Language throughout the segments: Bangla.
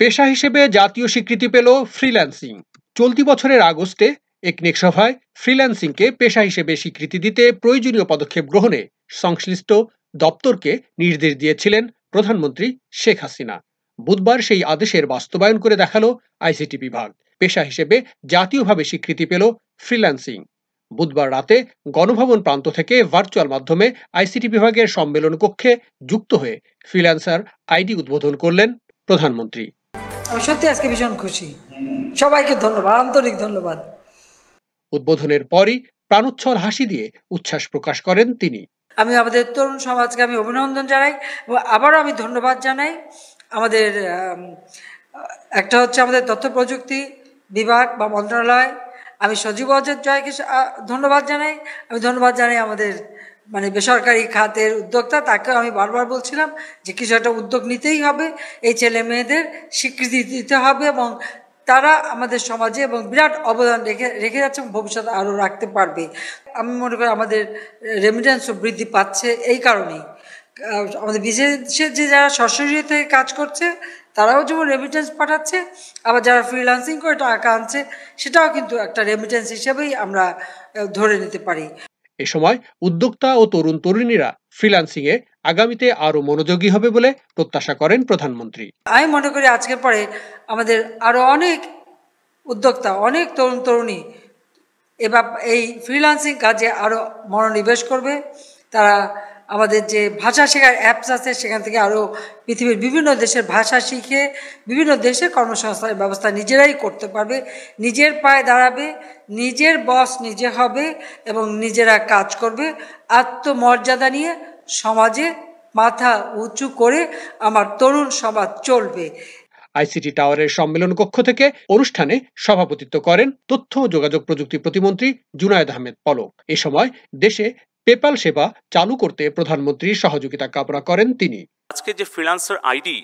পেশা হিসেবে জাতীয় স্বীকৃতি পেল ফ্রিল্যান্সিং চলতি বছরের আগস্টে একনেক সভায় ফ্রিল্যান্সিংকে পেশা হিসেবে স্বীকৃতি দিতে প্রয়োজনীয় পদক্ষেপ গ্রহণে সংশ্লিষ্ট দপ্তরকে নির্দেশ দিয়েছিলেন প্রধানমন্ত্রী শেখ হাসিনা বুধবার সেই আদেশের বাস্তবায়ন করে দেখালো আইসিটি বিভাগ পেশা হিসেবে জাতীয়ভাবে স্বীকৃতি পেল ফ্রিল্যান্সিং বুধবার রাতে গণভবন প্রান্ত থেকে ভার্চুয়াল মাধ্যমে আইসিটি বিভাগের সম্মেলন কক্ষে যুক্ত হয়ে ফ্রিল্যান্সার আইডি উদ্বোধন করলেন প্রধানমন্ত্রী আমি সত্যি আজকে ভীষণ খুশি সবাইকে ধন্যবাদ আন্তরিক ধন্যবাদ উদ্বোধনের পরই প্রাণোচ্ছল হাসি দিয়ে উচ্ছ্বাস প্রকাশ করেন তিনি আমি আমাদের তরুণ সমাজকে আমি অভিনন্দন জানাই এবং আবারও আমি ধন্যবাদ জানাই আমাদের একটা হচ্ছে আমাদের তথ্য প্রযুক্তি বিভাগ বা মন্ত্রণালয় আমি সজীব অজয় জয়কে ধন্যবাদ জানাই আমি ধন্যবাদ জানাই আমাদের মানে বেসরকারি খাতের উদ্যোক্তা তাকে আমি বারবার বলছিলাম যে কিছু একটা উদ্যোগ নিতেই হবে এই ছেলে মেয়েদের স্বীকৃতি দিতে হবে এবং তারা আমাদের সমাজে এবং বিরাট অবদান রেখে রেখে যাচ্ছে এবং ভবিষ্যতে আরও রাখতে পারবে আমি মনে করি আমাদের রেমিটেন্সও বৃদ্ধি পাচ্ছে এই কারণেই আমাদের বিদেশে যে যারা সরাসরি থেকে কাজ করছে তারাও যেমন রেমিটেন্স পাঠাচ্ছে আবার যারা ফ্রিলান্সিং করে টাকা আনছে সেটাও কিন্তু একটা রেমিটেন্স হিসেবেই আমরা ধরে নিতে পারি এ সময় উদ্যোক্তা ও তরুণ তরুণীরা ফ্রিল্যান্সিংয়ে আগামীতে আরও মনোযোগী হবে বলে প্রত্যাশা করেন প্রধানমন্ত্রী আমি মনে করি আজকের পরে আমাদের আরো অনেক উদ্যোক্তা অনেক তরুণ তরুণী এবার এই ফ্রিল্যান্সিং কাজে আরো মনোনিবেশ করবে তারা আমাদের যে ভাষা শেখার অ্যাপস আছে সেখান থেকে আরও পৃথিবীর বিভিন্ন দেশের ভাষা শিখে বিভিন্ন দেশে কর্মসংস্থানের ব্যবস্থা নিজেরাই করতে পারবে নিজের পায়ে দাঁড়াবে নিজের বস নিজে হবে এবং নিজেরা কাজ করবে আত্মমর্যাদা নিয়ে সমাজে মাথা উঁচু করে আমার তরুণ সমাজ চলবে আইসিটি টাওয়ারের সম্মেলন কক্ষ থেকে অনুষ্ঠানে সভাপতিত্ব করেন তথ্য ও যোগাযোগ প্রযুক্তি প্রতিমন্ত্রী জুনায়দ আহমেদ পলক এ সময় দেশে পেপাল সেবা চালু করতে প্রধানমন্ত্রীর সহযোগিতা কামনা করেন তিনি আজকে যে ফ্রিলান্সার আইডি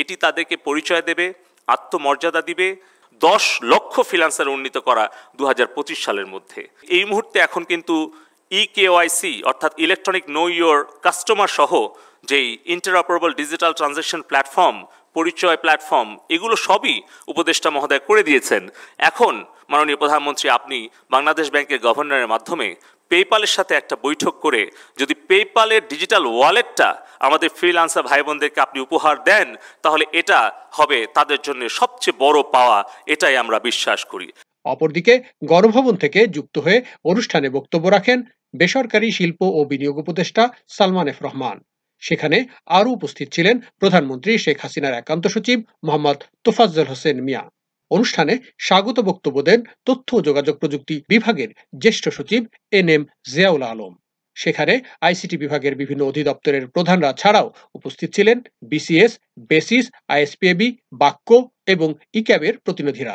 এটি তাদেরকে পরিচয় দেবে আত্মমর্যাদা দিবে দশ লক্ষ ফ্রিলান্সার উন্নীত করা দু সালের মধ্যে এই মুহূর্তে এখন কিন্তু ই e কেওয়াইসি অর্থাৎ ইলেকট্রনিক নো ইয়োর কাস্টমার সহ যেই ইন্টারঅপারেবল ডিজিটাল ট্রানজেকশন প্ল্যাটফর্ম পরিচয় প্ল্যাটফর্ম এগুলো সবই উপদেষ্টা মহোদয় করে দিয়েছেন এখন মাননীয় প্রধানমন্ত্রী আপনি বাংলাদেশ ব্যাংকের গভর্নরের মাধ্যমে পেপালের সাথে একটা বৈঠক করে যদি পেপালের ডিজিটাল ওয়ালেটটা আমাদের ফ্রিলান্সার ভাই বোনদেরকে আপনি উপহার দেন তাহলে এটা হবে তাদের জন্য সবচেয়ে বড় পাওয়া এটাই আমরা বিশ্বাস করি অপরদিকে গণভবন থেকে যুক্ত হয়ে অনুষ্ঠানে বক্তব্য রাখেন বেসরকারি শিল্প ও বিনিয়োগ উপদেষ্টা সালমান এফ রহমান সেখানে আরও উপস্থিত ছিলেন প্রধানমন্ত্রী শেখ হাসিনার একান্ত সচিব মোহাম্মদ তোফাজ্জল হোসেন মিয়া অনুষ্ঠানে স্বাগত বক্তব্য দেন তথ্য ও যোগাযোগ প্রযুক্তি বিভাগের জ্যেষ্ঠ সচিব এন এম জিয়াউল আলম সেখানে আইসিটি বিভাগের বিভিন্ন অধিদপ্তরের প্রধানরা ছাড়াও উপস্থিত ছিলেন বিসিএস বেসিস আইএসপিএবি বাক্য এবং ইক্যাবের প্রতিনিধিরা